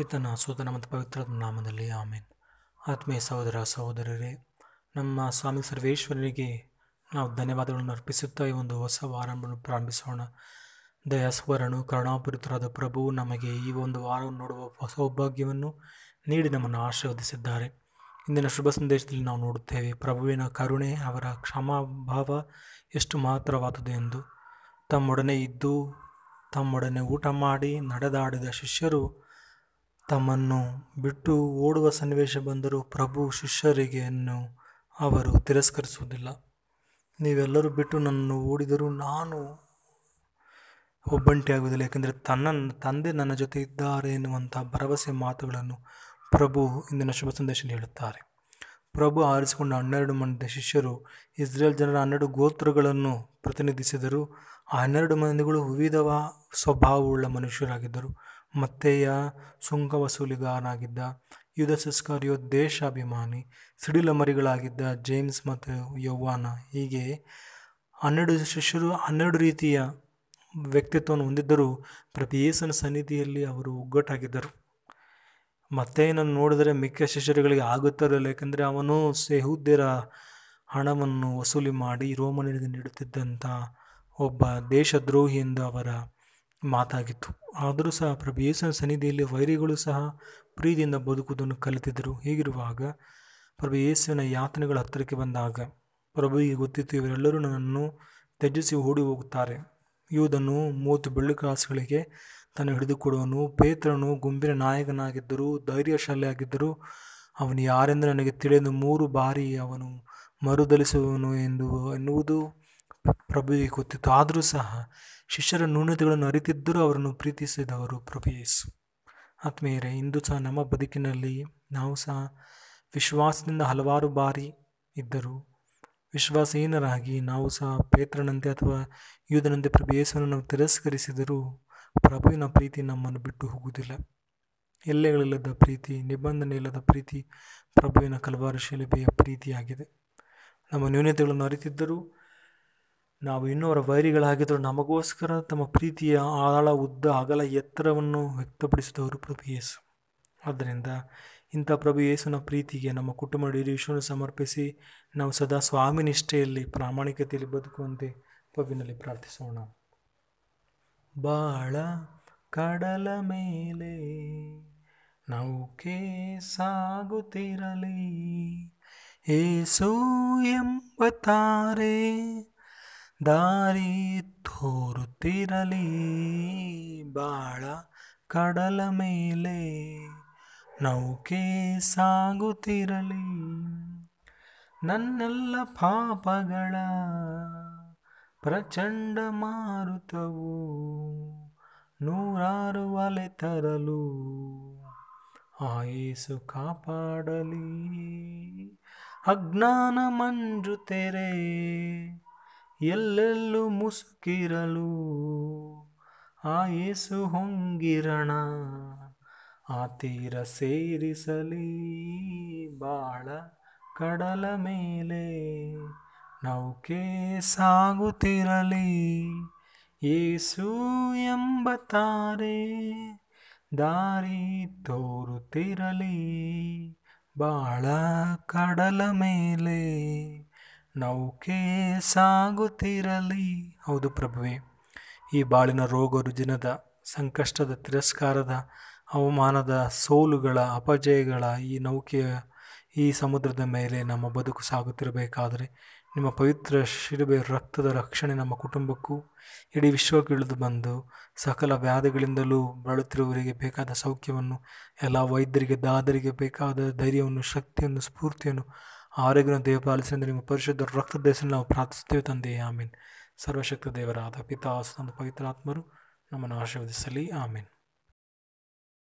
ಪಿತನ ಸೂತನ ಮತ್ತು ಪವಿತ್ರ ನಾಮದಲ್ಲಿ ಆಮೇನ್ ಆತ್ಮೀಯ ಸಹೋದರ ಸಹೋದರರೇ ನಮ್ಮ ಸ್ವಾಮಿ ಸರ್ವೇಶ್ವರನಿಗೆ ನಾವು ಧನ್ಯವಾದಗಳನ್ನು ಅರ್ಪಿಸುತ್ತಾ ಈ ಒಂದು ಹೊಸ ವಾರವನ್ನು ಪ್ರಾರಂಭಿಸೋಣ ದಯಾಸ್ವರನು ಕರುಣಾಪುರಿತರಾದ ಪ್ರಭು ನಮಗೆ ಈ ಒಂದು ವಾರವನ್ನು ನೋಡುವ ಸೌಭಾಗ್ಯವನ್ನು ನೀಡಿ ನಮ್ಮನ್ನು ಆಶೀರ್ವದಿಸಿದ್ದಾರೆ ಇಂದಿನ ಶುಭ ಸಂದೇಶದಲ್ಲಿ ನಾವು ನೋಡುತ್ತೇವೆ ಪ್ರಭುವಿನ ಕರುಣೆ ಅವರ ಕ್ಷಮಾಭಾವ ಎಷ್ಟು ಮಾತ್ರವಾದುದು ಎಂದು ತಮ್ಮೊಡನೆ ಇದ್ದು ತಮ್ಮೊಡನೆ ಊಟ ಮಾಡಿ ನಡೆದಾಡಿದ ಶಿಷ್ಯರು ತಮ್ಮನ್ನು ಬಿಟ್ಟು ಓಡುವ ಸನ್ನಿವೇಶ ಬಂದರೂ ಪ್ರಭು ಶಿಷ್ಯರಿಗೆಯನ್ನು ಅವರು ತಿರಸ್ಕರಿಸುವುದಿಲ್ಲ ನೀವೆಲ್ಲರೂ ಬಿಟ್ಟು ನನ್ನನ್ನು ಓಡಿದರೂ ನಾನು ಒಬ್ಬಂಟಿಯಾಗುವುದಿಲ್ಲ ಏಕೆಂದರೆ ತನ್ನ ತಂದೆ ನನ್ನ ಜೊತೆ ಇದ್ದಾರೆ ಎನ್ನುವಂಥ ಭರವಸೆ ಮಾತುಗಳನ್ನು ಪ್ರಭು ಇಂದಿನ ಶುಭ ಸಂದೇಶ ಹೇಳುತ್ತಾರೆ ಪ್ರಭು ಆರಿಸಿಕೊಂಡ ಹನ್ನೆರಡು ಮಂದಿ ಶಿಷ್ಯರು ಇಸ್ರೇಲ್ ಜನರ ಹನ್ನೆರಡು ಗೋತ್ರಗಳನ್ನು ಪ್ರತಿನಿಧಿಸಿದರು ಆ ಹನ್ನೆರಡು ಮಂದಿಗಳು ವಿವಿಧವ ಸ್ವಭಾವವುಳ್ಳ ಮನುಷ್ಯರಾಗಿದ್ದರು ಮತ್ತೆಯ ಸುಂಕ ವಸೂಲಿಗಾರನಾಗಿದ್ದ ಸಂಸ್ಕಾರ ಇಸ್ಕರಿಯೋ ದೇಶಾಭಿಮಾನಿ ಮರಿಗಳಾಗಿದ್ದ ಜೇಮ್ಸ್ ಮತ್ತು ಯೌವಾನ ಹೀಗೆ ಹನ್ನೆರಡು ಶಿಷ್ಯರು ಹನ್ನೆರಡು ರೀತಿಯ ವ್ಯಕ್ತಿತ್ವವನ್ನು ಹೊಂದಿದ್ದರೂ ಪ್ರತಿ ಏಸನ ಸನ್ನಿಧಿಯಲ್ಲಿ ಅವರು ಒಗ್ಗಟ್ಟಾಗಿದ್ದರು ಮತ್ತೆ ನಾನು ನೋಡಿದರೆ ಮಿಕ್ಕ ಶಿಷ್ಯರುಗಳಿಗೆ ಆಗುತ್ತಿರಲಿಲ್ಲ ಯಾಕೆಂದರೆ ಅವನು ಸೆಹೂದ್ಯರ ಹಣವನ್ನು ವಸೂಲಿ ಮಾಡಿ ರೋಮನಿಗೆ ನೀಡುತ್ತಿದ್ದಂಥ ಒಬ್ಬ ದೇಶದ್ರೋಹಿ ಎಂದು ಅವರ ಮಾತಾಗಿತ್ತು ಆದರೂ ಸಹ ಪ್ರಭು ಯೇಸುವಿನ ಸನ್ನಿಧಿಯಲ್ಲಿ ವೈರಿಗಳು ಸಹ ಪ್ರೀತಿಯಿಂದ ಬದುಕುವುದನ್ನು ಕಲಿತಿದ್ದರು ಹೀಗಿರುವಾಗ ಪ್ರಭು ಯೇಸುವಿನ ಯಾತನೆಗಳ ಹತ್ತಿರಕ್ಕೆ ಬಂದಾಗ ಪ್ರಭುವಿಗೆ ಗೊತ್ತಿತ್ತು ಇವರೆಲ್ಲರೂ ನನ್ನನ್ನು ತ್ಯಜಿಸಿ ಓಡಿ ಹೋಗುತ್ತಾರೆ ಯೂದನು ಮೂವತ್ತು ಬೆಳ್ಳುಕಾಸುಗಳಿಗೆ ತನ್ನ ಹಿಡಿದುಕೊಡುವನು ಪೇತ್ರನು ಗುಂಪಿನ ನಾಯಕನಾಗಿದ್ದರೂ ಧೈರ್ಯಶಾಲಿಯಾಗಿದ್ದರೂ ಅವನು ಯಾರೆಂದು ನನಗೆ ತಿಳಿದು ಮೂರು ಬಾರಿ ಅವನು ಮರುದಲಿಸುವನು ಎಂದು ಎನ್ನುವುದು ಪ್ರಭುವಿಗೆ ಗೊತ್ತಿತ್ತು ಆದರೂ ಸಹ ಶಿಷ್ಯರ ನ್ಯೂನತೆಗಳನ್ನು ಅರಿತಿದ್ದರೂ ಅವರನ್ನು ಪ್ರೀತಿಸಿದವರು ಪ್ರಭು ಯೇಸು ಆತ್ಮೀಯರೇ ಇಂದು ಸಹ ನಮ್ಮ ಬದುಕಿನಲ್ಲಿ ನಾವು ಸಹ ವಿಶ್ವಾಸದಿಂದ ಹಲವಾರು ಬಾರಿ ಇದ್ದರು ವಿಶ್ವಾಸಹೀನರಾಗಿ ನಾವು ಸಹ ಪೇತ್ರನಂತೆ ಅಥವಾ ಯೂಧನಂತೆ ಪ್ರಭು ನಾವು ತಿರಸ್ಕರಿಸಿದರೂ ಪ್ರಭುವಿನ ಪ್ರೀತಿ ನಮ್ಮನ್ನು ಬಿಟ್ಟು ಹೋಗುವುದಿಲ್ಲ ಎಲ್ಲೆಗಳಿಲ್ಲದ ಪ್ರೀತಿ ನಿಬಂಧನೆ ಇಲ್ಲದ ಪ್ರೀತಿ ಪ್ರಭುವಿನ ಕಲವಾರು ಶಿಲುಬೆಯ ಪ್ರೀತಿಯಾಗಿದೆ ನಮ್ಮ ನ್ಯೂನತೆಗಳನ್ನು ಅರಿತಿದ್ದರೂ ನಾವು ಅವರ ವೈರಿಗಳಾಗಿದ್ದರೂ ನಮಗೋಸ್ಕರ ತಮ್ಮ ಪ್ರೀತಿಯ ಆಳ ಉದ್ದ ಅಗಲ ಎತ್ತರವನ್ನು ವ್ಯಕ್ತಪಡಿಸಿದವರು ಪ್ರಭು ಯೇಸು ಆದ್ದರಿಂದ ಇಂಥ ಪ್ರಭು ಯೇಸುನ ಪ್ರೀತಿಗೆ ನಮ್ಮ ಕುಟುಂಬ ವಿಷಯವನ್ನು ಸಮರ್ಪಿಸಿ ನಾವು ಸದಾ ಸ್ವಾಮಿನಿಷ್ಠೆಯಲ್ಲಿ ಪ್ರಾಮಾಣಿಕತೆಯಲ್ಲಿ ಬದುಕುವಂತೆ ಪವಿನಲ್ಲಿ ಪ್ರಾರ್ಥಿಸೋಣ ಬಾಳ ಕಡಲ ಮೇಲೆ ನೌಕೆ ಸಾಗುತ್ತಿರಲಿ ಏಸು ಎಂಬ ತಾರೆ ದಾರಿ ತೋರುತ್ತಿರಲಿ ಬಾಳ ಕಡಲ ಮೇಲೆ ನೌಕೆ ಸಾಗುತ್ತಿರಲಿ ನನ್ನೆಲ್ಲ ಪಾಪಗಳ ಪ್ರಚಂಡ ಮಾರುತವು ನೂರಾರು ಅಲೆ ತರಲು ಆಯೇಸು ಕಾಪಾಡಲಿ ಅಜ್ಞಾನ ಮಂಜು ತೆರೆ ಎಲ್ಲೆಲ್ಲೂ ಮುಸುಕಿರಲು ಆ ಯೇಸು ಹೊಂಗಿರಣ ಆ ತೀರ ಸೇರಿಸಲಿ ಬಾಳ ಕಡಲ ಮೇಲೆ ನೌಕೆ ಸಾಗುತ್ತಿರಲಿ ಏಸು ಎಂಬ ತಾರೆ ದಾರಿ ತೋರುತ್ತಿರಲಿ ಬಾಳ ಕಡಲ ಮೇಲೆ ನೌಕೆ ಸಾಗುತ್ತಿರಲಿ ಹೌದು ಪ್ರಭುವೆ ಈ ಬಾಳಿನ ರೋಗ ರುಜಿನದ ಸಂಕಷ್ಟದ ತಿರಸ್ಕಾರದ ಅವಮಾನದ ಸೋಲುಗಳ ಅಪಜಯಗಳ ಈ ನೌಕೆಯ ಈ ಸಮುದ್ರದ ಮೇಲೆ ನಮ್ಮ ಬದುಕು ಸಾಗುತ್ತಿರಬೇಕಾದರೆ ನಿಮ್ಮ ಪವಿತ್ರ ಶಿರುಬೆ ರಕ್ತದ ರಕ್ಷಣೆ ನಮ್ಮ ಕುಟುಂಬಕ್ಕೂ ಇಡೀ ವಿಶ್ವಕ್ಕೆ ಬಂದು ಸಕಲ ವ್ಯಾಧಿಗಳಿಂದಲೂ ಬಳಲುತ್ತಿರುವವರಿಗೆ ಬೇಕಾದ ಸೌಖ್ಯವನ್ನು ಎಲ್ಲ ವೈದ್ಯರಿಗೆ ದಾದರಿಗೆ ಬೇಕಾದ ಧೈರ್ಯವನ್ನು ಶಕ್ತಿಯನ್ನು ಸ್ಫೂರ್ತಿಯನ್ನು ಆರೋಗ್ಯವನ್ನು ದೇವ ನಿಮ್ಮ ಪರಿಶುದ್ಧ ರಕ್ತದ ದೇಶದಲ್ಲಿ ನಾವು ಪ್ರಾರ್ಥಿಸ್ತೇವೆ ತಂದೆಯೇ ಆಮೀನ್ ಸರ್ವಶಕ್ತ ದೇವರಾದ ಪಿತಾಸುತಂದು ಪವಿತ್ರಾತ್ಮರು ನಮ್ಮನ್ನು ಆಶೀರ್ವದಿಸಲಿ ಆಮೀನ್